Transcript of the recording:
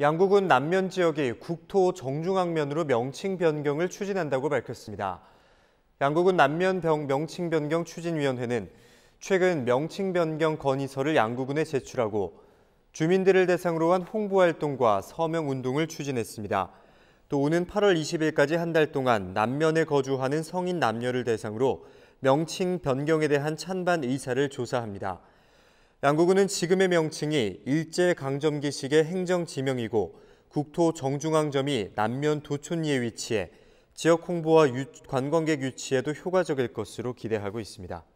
양국은 남면 지역이 국토 정중앙면으로 명칭 변경을 추진한다고 밝혔습니다. 양국은 남면 병 명칭 변경 추진위원회는 최근 명칭 변경 건의서를 양국군에 제출하고 주민들을 대상으로 한 홍보 활동과 서명 운동을 추진했습니다. 또 오는 8월 20일까지 한 달 동안 남면에 거주하는 성인 남녀를 대상으로 명칭 변경에 대한 찬반 의사를 조사합니다. 양국은 지금의 명칭이 일제강점기식의 행정지명이고 국토 정중앙점이 남면 도촌리에 위치해 지역 홍보와 관광객 유치에도 효과적일 것으로 기대하고 있습니다.